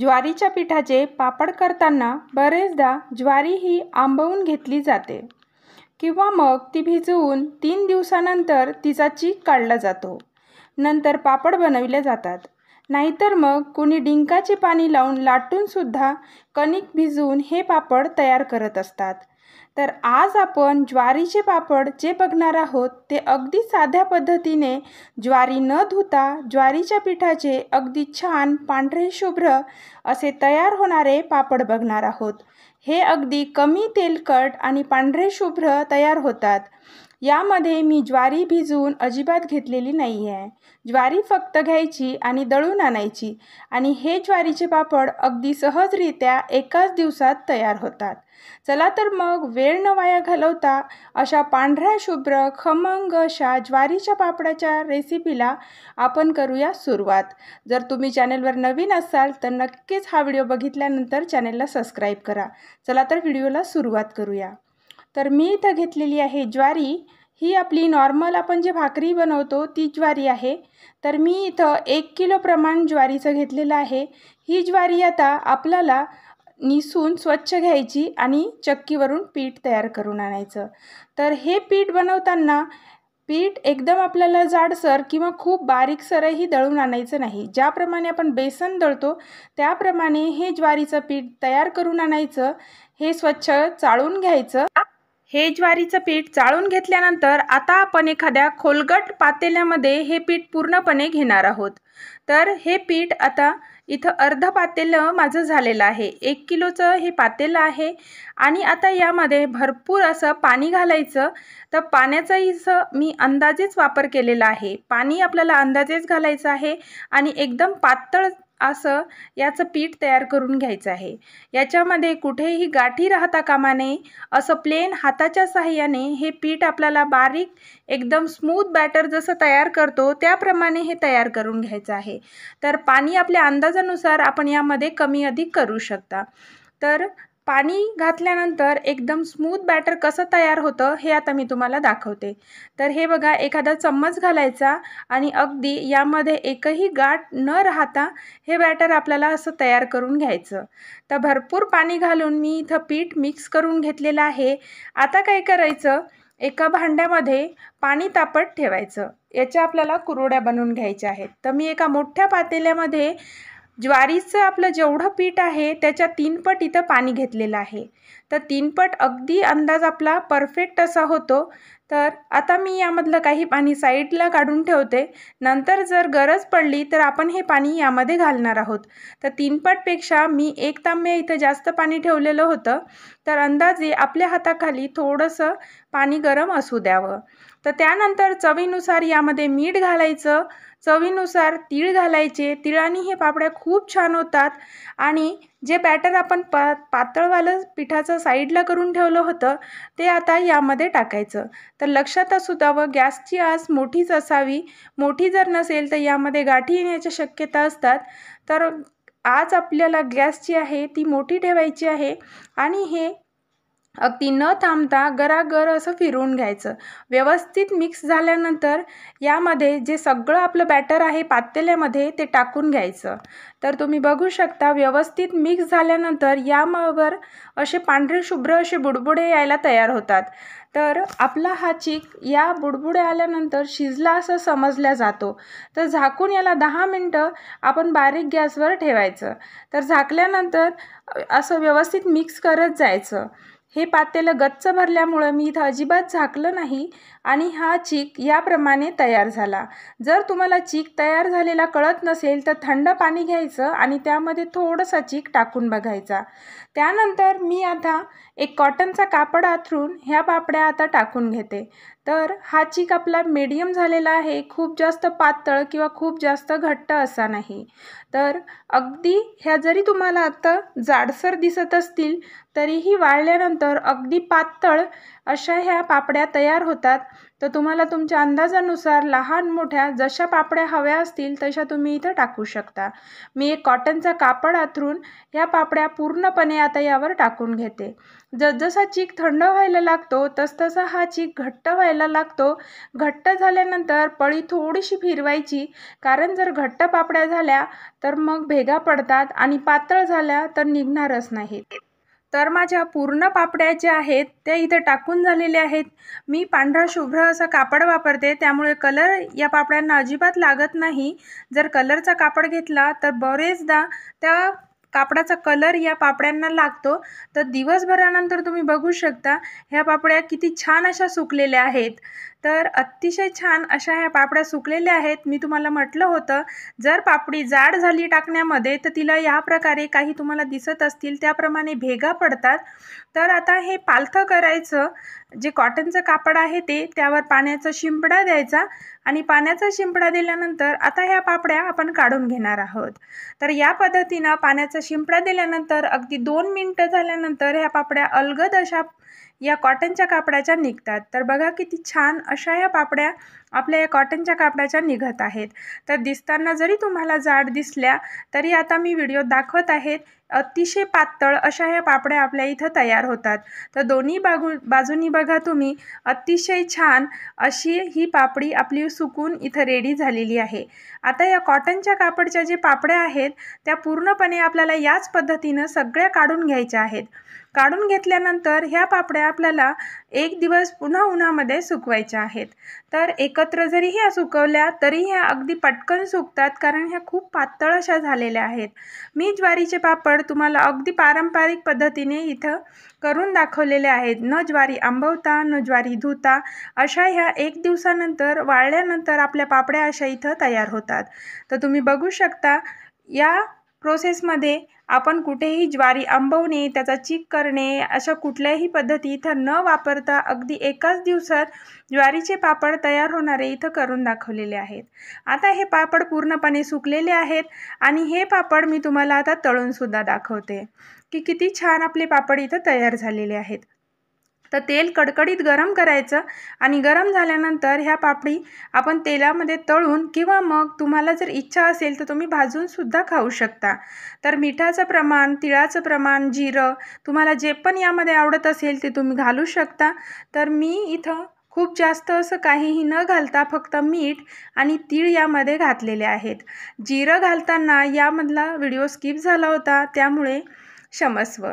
ज्वारीच्या पिठाचे पापड करताना बरेचदा ज्वारी ही आंबवून घेतली जाते किंवा मग ती भिजवून तीन दिवसानंतर तिचा चीक काढला जातो नंतर पापड बनविले जातात नाहीतर मग कुणी डिंकाचे पाणी लावून लाटूनसुद्धा कणिक भिजवून हे पापड तयार करत असतात तर आज आपण ज्वारीचे पापड जे बघणार आहोत ते अगदी साध्या पद्धतीने ज्वारी न धुता ज्वारीच्या पिठाचे अगदी छान पांढरे शुभ्र असे तयार होणारे पापड बघणार आहोत हे अगदी कमी तेलकट आणि पांढरे शुभ्र तयार होतात यामध्ये मी ज्वारी भिजवून अजिबात घेतलेली नाही आहे ज्वारी फक्त घ्यायची आणि दळून आणायची आणि हे ज्वारीचे पापड अगदी सहजरित्या एकाच दिवसात तयार होतात चला तर मग वेळ न वाया घालवता अशा पांढऱ्या शुभ्र खमंग अशा ज्वारीच्या पापडाच्या रेसिपीला आपण करूया सुरुवात जर तुम्ही चॅनेलवर नवीन असाल तर नक्कीच हा व्हिडिओ बघितल्यानंतर चॅनेलला सबस्क्राईब करा चला तर व्हिडिओला सुरुवात करूया तर मी इथं घेतलेली आहे ज्वारी ही आपली नॉर्मल आपण जे भाकरी बनवतो ती ज्वारी आहे तर मी इथं एक किलो प्रमाण ज्वारीचं घेतलेलं आहे ही ज्वारी आता आपल्याला निसून स्वच्छ घ्यायची आणि चक्कीवरून पीठ तयार करून आणायचं तर हे पीठ बनवताना पीठ एकदम आपल्याला जाडसर किंवा खूप बारीकसरही दळून आणायचं नाही ज्याप्रमाणे आपण बेसन दळतो त्याप्रमाणे हे ज्वारीचं पीठ तयार करून आणायचं हे स्वच्छ चाळून घ्यायचं हे ज्वारीचं पीठ चाळून घेतल्यानंतर आता आपण एखाद्या खोलगट पातेल्यामध्ये हे पीठ पूर्णपणे घेणार आहोत तर हे पीठ आता इथं अर्ध पातेलं माझं झालेलं आहे एक किलोचं हे पातेलं आहे आणि आता यामध्ये भरपूर असं पाणी घालायचं तर पाण्याचाही असं मी अंदाजेच वापर केलेला आहे पाणी आपल्याला अंदाजेच घालायचं आहे आणि एकदम पातळ असं याचं पीठ तयार करून घ्यायचं आहे याच्यामध्ये कुठेही गाठी राहता कामा नये असं प्लेन हाताच्या सहाय्याने हे पीठ आपल्याला बारीक एकदम स्मूथ बॅटर जसं तयार करतो त्याप्रमाणे हे तयार करून घ्यायचं आहे तर पाणी आपल्या अंदाजानुसार आपण यामध्ये कमी अधिक करू शकता तर पाणी घातल्यानंतर एकदम स्मूथ बॅटर कसं तयार होतं हे आता मी तुम्हाला दाखवते तर हे बघा एखादा चम्मच घालायचा आणि अगदी यामध्ये एकही गाठ न राहता हे बॅटर आपल्याला असं तयार करून घ्यायचं तर भरपूर पाणी घालून मी इथं पीठ मिक्स करून घेतलेलं आहे आता काय करायचं एका भांड्यामध्ये पाणी तापट ठेवायचं याच्या आपल्याला कुरोड्या बनवून घ्यायच्या आहेत तर मी एका मोठ्या पातेल्यामध्ये ज्वारीचं आपलं जेवढं पीठ आहे त्याच्या तीनपट इथं पाणी घेतलेलं आहे तर तीनपट अगदी अंदाज आपला परफेक्ट असा होतो तर आता मी यामधलं काही पाणी साईडला काढून ठेवते नंतर जर गरज पडली तर आपण हे पाणी यामध्ये घालणार आहोत तर तीनपटपेक्षा मी एक तांबे इथं जास्त पाणी ठेवलेलं होतं तर अंदाजे आपल्या हाताखाली थोडंसं पाणी गरम असू द्यावं तर त्यानंतर चवीनुसार यामध्ये मीठ घालायचं चवीनुसार तीळ घालायचे तिळाने हे पापड्या खूप छान होतात आणि जे बॅटर आपण पा पातळवालं पिठाचं साईडला करून ठेवलं होतं ते आता यामध्ये टाकायचं तर लक्षात असू द्यावं गॅसची आस मोठीच असावी मोठी जर नसेल तर यामध्ये गाठी येण्याच्या शक्यता असतात तर आज आपल्याला गॅस जी आहे ती मोठी ठेवायची आहे आणि हे अगदी न थांबता गरागर असं फिरवून घ्यायचं व्यवस्थित मिक्स झाल्यानंतर यामध्ये जे सगळं आपलं बॅटर आहे पातेल्यामध्ये ते टाकून घ्यायचं तर तुम्ही बघू शकता व्यवस्थित मिक्स झाल्यानंतर यावर असे पांढरे शुभ्र असे बुडबुडे यायला तयार होतात तर आपला हा चीक या बुडबुडे आल्यानंतर शिजला असं समजला जातो तर झाकून याला दहा मिनटं आपण बारीक गॅसवर ठेवायचं तर झाकल्यानंतर असं व्यवस्थित मिक्स करत जायचं हे पातेलं गच्च भरल्यामुळं मी इथं अजिबात झाकलं नाही आणि हा चीक याप्रमाणे तयार झाला जर तुम्हाला चीक तयार झालेला कळत नसेल तर थंड पाणी घ्यायचं आणि त्यामध्ये थोडंसं चीक टाकून बघायचा त्यानंतर मी आता एक कॉटनचा कापड आथरून ह्या पापड्या आता टाकून घेते तर हा चीक आपला मीडियम झालेला आहे खूप जास्त पातळ किंवा खूप जास्त घट्ट असा नाही तर अगदी ह्या जरी तुम्हाला आता जाडसर दिसत असतील तरीही वाळल्यानंतर अगदी पातळ अशा ह्या पापड्या तयार होतात तर तुम्हाला तुमच्या अंदाजानुसार लहान मोठ्या जशा पापड्या हव्या असतील तशा तुम्ही इथं टाकू शकता मी एक कॉटनचा कापड आथरून ह्या पापड्या पूर्णपणे आता यावर टाकून घेते जसजसा चीक थंड व्हायला लागतो तसतसा हा चीक घट्ट व्हायला लागतो घट्ट झाल्यानंतर पळी थोडीशी फिरवायची कारण जर घट्ट पापड्या झाल्या तर मग भेगा पडतात आणि पातळ झाल्या तर निघणारच नाहीत तर माझ्या पूर्ण पापड्या ज्या आहेत त्या इथे टाकून झालेल्या आहेत मी पांढरा शुभ्र असं कापड वापरते त्यामुळे कलर या पापड्यांना अजिबात लागत नाही जर कलरचा कापड घेतला तर बरेचदा त्या कापडाचा कलर या पापड्यांना लागतो तर दिवसभरानंतर तुम्ही बघू शकता ह्या पापड्या किती छान अशा सुकलेल्या आहेत तर अतिशय छान अशा ह्या पापड्या सुकलेल्या आहेत मी तुम्हाला म्हटलं होतं जर पापडी जाड झाली टाकण्यामध्ये तर तिला या प्रकारे काही तुम्हाला दिसत असतील त्याप्रमाणे भेगा पडतात तर आता हे पालथं करायचं जे कॉटनचं कापड आहे ते त्यावर पाण्याचा शिंपडा द्यायचा आणि पाण्याचा शिंपडा दिल्यानंतर आता ह्या पापड्या आपण काढून घेणार आहोत तर या पद्धतीनं पाण्याचा शिंपडा दिल्यानंतर अगदी दोन मिनटं झाल्यानंतर ह्या पापड्या अलगद अशा या कॉटनच्या कापडाच्या निघतात तर बघा किती छान अशा या पापड्या आपल्या या कॉटनच्या कापडाच्या निघत आहेत तर दिसताना जरी तुम्हाला जाड दिसल्या तरी आता मी व्हिडिओ दाखवत आहेत अतिशय पातळ अशा ह्या पापड्या आपल्या इथं तयार होतात तर दोन्ही बागू बाजूनी बघा तुम्ही अतिशय छान अशी ही पापडी आपली सुकून इथं रेडी झालेली आहे आता या कॉटनच्या कापडच्या जे पापड्या आहेत त्या पूर्णपणे आपल्याला याच पद्धतीनं सगळ्या काढून घ्यायच्या आहेत काढून घेतल्यानंतर ह्या पापड्या आपल्याला एक दिवस पुन्हा उन्हामध्ये सुकवायच्या आहेत तर एकत्र जरी ह्या सुकवल्या तरी ह्या अगदी पटकन सुकतात कारण ह्या खूप पातळ अशा झालेल्या आहेत मी ज्वारीचे पापड तुम्हाला अगदी पारंपरिक पद्धतीने इथं करून दाखवलेले आहेत न ज्वारी आंबवता न ज्वारी धुता अशा ह्या एक दिवसानंतर वाळल्यानंतर आपल्या पापड्या अशा इथं तयार होतात तर तुम्ही बघू शकता या प्रोसेसमध्ये आपण कुठेही ज्वारी आंबवणे त्याचा चीक करणे अशा कुठल्याही पद्धती इथं न वापरता अगदी एकाच दिवसात ज्वारीचे पापड तयार होणारे इथं करून दाखवलेले आहेत आता हे पापड पूर्णपणे सुकलेले आहेत आणि हे पापड मी तुम्हाला आता तळूनसुद्धा दाखवते की किती छान आपले पापड इथं तयार झालेले आहेत तर तेल कडकडीत गरम करायचं आणि गरम झाल्यानंतर ह्या पापडी आपण तेलामध्ये तळून किंवा मग तुम्हाला जर इच्छा असेल तर तुम्ही भाजूनसुद्धा खाऊ शकता तर मिठाचं प्रमाण तिळाचं प्रमाण जिरं तुम्हाला जे पण यामध्ये आवडत असेल ते तुम्ही घालू शकता तर मी इथं खूप जास्त असं काहीही न घालता फक्त मीठ आणि तीळ यामध्ये घातलेले आहेत जिरं घालताना यामधला व्हिडिओ स्किप झाला होता त्यामुळे क्षमस्व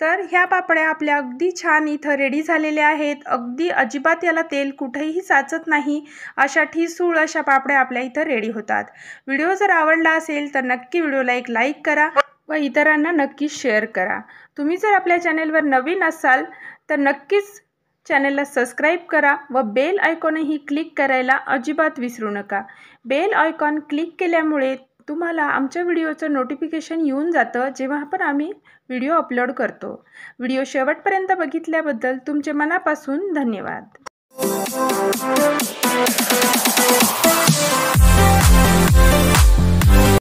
तर ह्या पापड्या आपल्या अगदी छान इथं रेडी झालेल्या आहेत अगदी अजिबात याला तेल कुठेही साचत नाही अशा ठिसूळ अशा पापड्या आपल्या इथं रेडी होतात व्हिडिओ जर आवडला असेल तर नक्की व्हिडिओला एक लाईक करा व इतरांना नक्की शेअर करा तुम्ही जर आपल्या चॅनेलवर नवीन असाल तर नक्कीच चॅनेलला सबस्क्राईब करा व बेल आयकॉनही क्लिक करायला अजिबात विसरू नका बेल आयकॉन क्लिक केल्यामुळे तुम्हाला आमच्या व्हिडिओचं नोटिफिकेशन येऊन जातं जेव्हा पण आम्ही व्हिडिओ अपलोड करतो व्हिडिओ शेवटपर्यंत बघितल्याबद्दल तुमचे मनापासून धन्यवाद